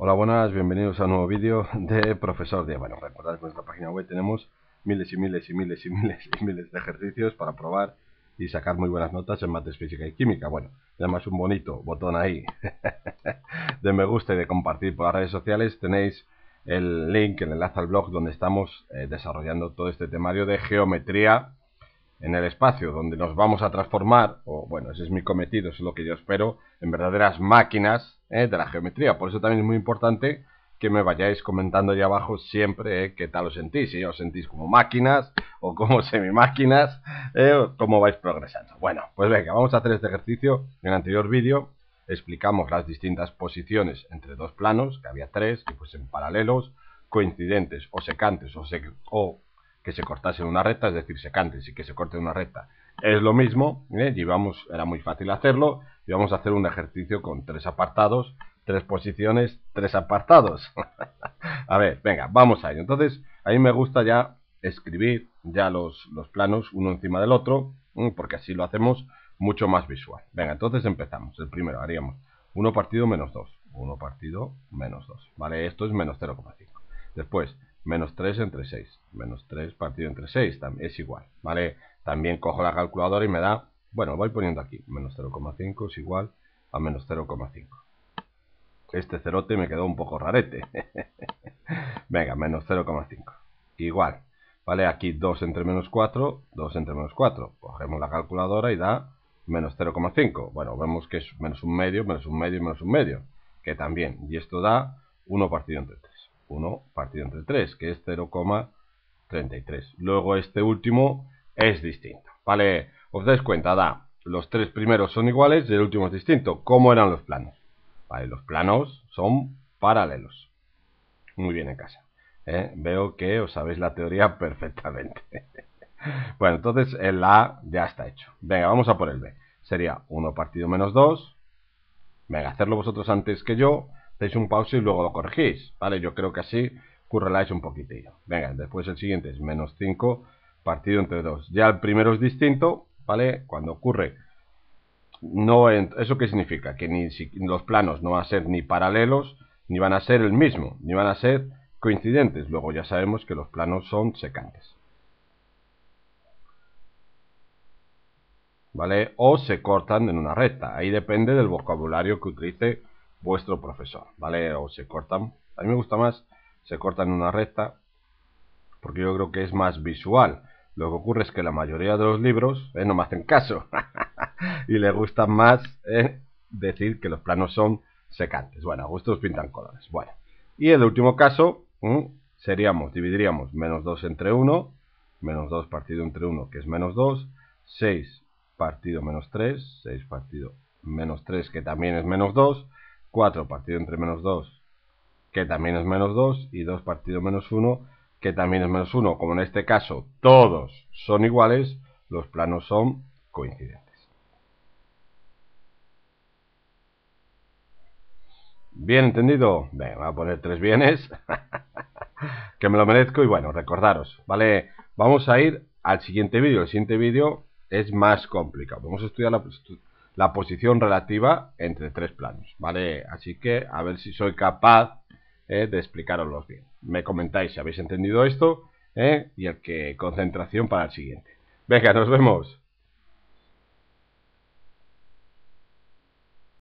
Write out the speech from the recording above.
Hola, buenas, bienvenidos a un nuevo vídeo de Profesor Día. Bueno, recordad que en nuestra página web tenemos miles y miles y miles y miles y miles de ejercicios para probar y sacar muy buenas notas en mates, física y química. Bueno, además un bonito botón ahí de me gusta y de compartir por las redes sociales. Tenéis el link, el enlace al blog donde estamos eh, desarrollando todo este temario de geometría en el espacio, donde nos vamos a transformar, o bueno, ese es mi cometido, eso es lo que yo espero, en verdaderas máquinas ¿eh? de la geometría. Por eso también es muy importante que me vayáis comentando ahí abajo siempre que ¿eh? qué tal os sentís, si os sentís como máquinas o como semimáquinas, ¿eh? cómo vais progresando. Bueno, pues venga, vamos a hacer este ejercicio. En el anterior vídeo explicamos las distintas posiciones entre dos planos, que había tres, que fuesen paralelos, coincidentes o secantes o, o que se cortasen una recta, es decir, secantes y que se corten una recta es lo mismo, ¿eh? era muy fácil hacerlo, y a hacer un ejercicio con tres apartados, tres posiciones, tres apartados. a ver, venga, vamos a ello. Entonces, a mí me gusta ya escribir ya los, los planos uno encima del otro, ¿eh? porque así lo hacemos mucho más visual. Venga, entonces empezamos. El primero haríamos uno partido menos 2. 1 partido menos 2. ¿Vale? Esto es menos 0,5. Después, menos 3 entre 6. Menos 3 partido entre 6 es igual, ¿vale? También cojo la calculadora y me da, bueno, voy poniendo aquí, menos 0,5 es igual a menos 0,5. Este cerote me quedó un poco rarete. Venga, menos 0,5. Igual, ¿vale? Aquí 2 entre menos 4, 2 entre menos 4. Cogemos la calculadora y da menos 0,5. Bueno, vemos que es menos un medio, menos un medio, menos un medio. Que también, y esto da 1 partido entre 3. 1 partido entre 3, que es 0,33. Luego este último es distinto, ¿vale? Os dais cuenta, da, los tres primeros son iguales y el último es distinto. ¿Cómo eran los planos? Vale, los planos son paralelos. Muy bien en casa. ¿eh? Veo que os sabéis la teoría perfectamente. bueno, entonces el A ya está hecho. Venga, vamos a por el B. Sería 1 partido menos 2. Venga, hacerlo vosotros antes que yo hacéis un pause y luego lo corregís, ¿vale? Yo creo que así curreláis un poquitillo. Venga, después el siguiente es menos 5, partido entre 2. Ya el primero es distinto, ¿vale? Cuando ocurre... No ¿Eso qué significa? Que ni los planos no van a ser ni paralelos, ni van a ser el mismo, ni van a ser coincidentes. Luego ya sabemos que los planos son secantes. ¿Vale? O se cortan en una recta. Ahí depende del vocabulario que utilice vuestro profesor, ¿vale? O se cortan. A mí me gusta más, se cortan una recta, porque yo creo que es más visual. Lo que ocurre es que la mayoría de los libros ¿eh? no me hacen caso y le gusta más ¿eh? decir que los planos son secantes. Bueno, a gustos pintan colores. Bueno, y el último caso seríamos, dividiríamos menos 2 entre 1, menos 2 partido entre 1, que es menos 2, 6 partido menos 3, 6 partido menos 3, que también es menos 2, 4 partido entre menos 2, que también es menos 2, y 2 partido menos 1, que también es menos 1. Como en este caso todos son iguales, los planos son coincidentes. Bien entendido. Venga, voy a poner tres bienes. que me lo merezco. Y bueno, recordaros, ¿vale? Vamos a ir al siguiente vídeo. El siguiente vídeo es más complicado. Vamos a estudiar la la posición relativa entre tres planos, ¿vale? Así que a ver si soy capaz eh, de de los bien. Me comentáis si habéis entendido esto ¿eh? y el que concentración para el siguiente. Venga, nos vemos.